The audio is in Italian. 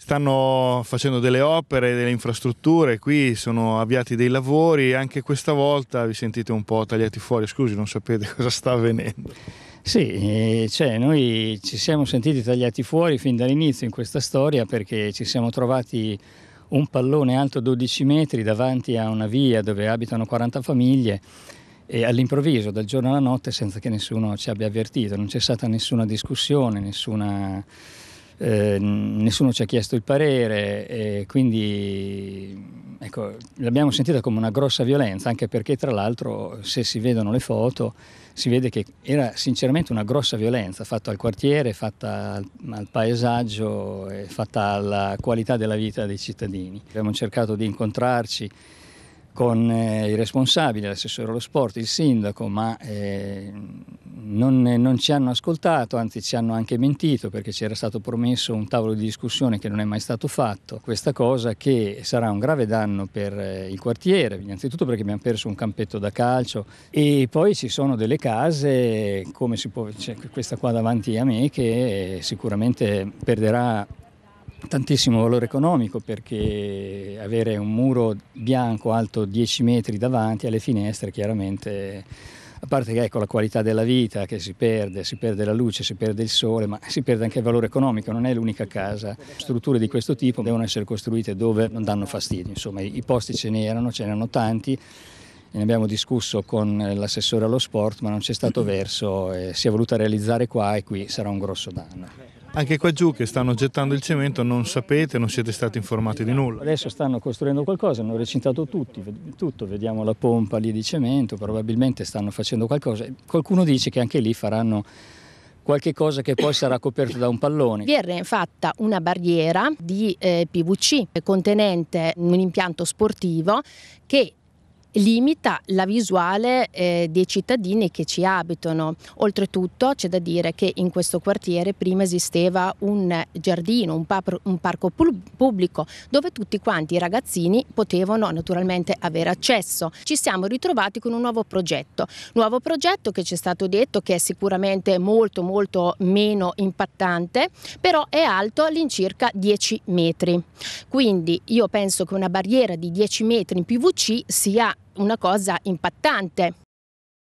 Stanno facendo delle opere, delle infrastrutture, qui sono avviati dei lavori, anche questa volta vi sentite un po' tagliati fuori, scusi, non sapete cosa sta avvenendo. Sì, eh, cioè noi ci siamo sentiti tagliati fuori fin dall'inizio in questa storia perché ci siamo trovati un pallone alto 12 metri davanti a una via dove abitano 40 famiglie e all'improvviso, dal giorno alla notte, senza che nessuno ci abbia avvertito, non c'è stata nessuna discussione, nessuna eh, nessuno ci ha chiesto il parere, e quindi ecco, l'abbiamo sentita come una grossa violenza, anche perché tra l'altro se si vedono le foto si vede che era sinceramente una grossa violenza fatta al quartiere, fatta al paesaggio, fatta alla qualità della vita dei cittadini. Abbiamo cercato di incontrarci con eh, i responsabili, l'assessore allo sport, il sindaco, ma eh, non, non, ci hanno ascoltato, anzi ci hanno anche mentito perché ci era stato promesso un tavolo di discussione che non è mai stato fatto. Questa cosa che sarà un grave danno per eh, il quartiere, innanzitutto perché abbiamo perso un campetto da calcio e poi ci sono delle case, come può, questa qua davanti a me, che sicuramente perderà tantissimo valore economico perché avere un muro bianco alto 10 metri davanti alle finestre chiaramente a parte che ecco la qualità della vita che si perde, si perde la luce, si perde il sole, ma si perde anche il valore economico, non è l'unica casa. Strutture di questo tipo devono essere costruite dove non danno fastidio, insomma i posti ce n'erano, ce n'erano tanti. Ne abbiamo discusso con l'assessore allo sport, ma non c'è stato verso, eh, si è voluta realizzare qua e qui sarà un grosso danno anche qua giù che stanno gettando il cemento non sapete, non siete stati informati di nulla. Adesso stanno costruendo qualcosa, hanno recintato tutti, tutto, vediamo la pompa lì di cemento, probabilmente stanno facendo qualcosa. Qualcuno dice che anche lì faranno qualche cosa che poi sarà coperto da un pallone. Viene fatta una barriera di eh, PVC contenente un impianto sportivo che limita la visuale eh, dei cittadini che ci abitano. Oltretutto c'è da dire che in questo quartiere prima esisteva un giardino, un, par- un parco pul- pubblico dove tutti quanti i ragazzini potevano naturalmente avere accesso. Ci siamo ritrovati con un nuovo progetto, nuovo progetto che ci è stato detto che è sicuramente molto molto meno impattante, però è alto all'incirca 10 metri. Quindi io penso che una barriera di 10 metri in PVC sia una cosa impattante.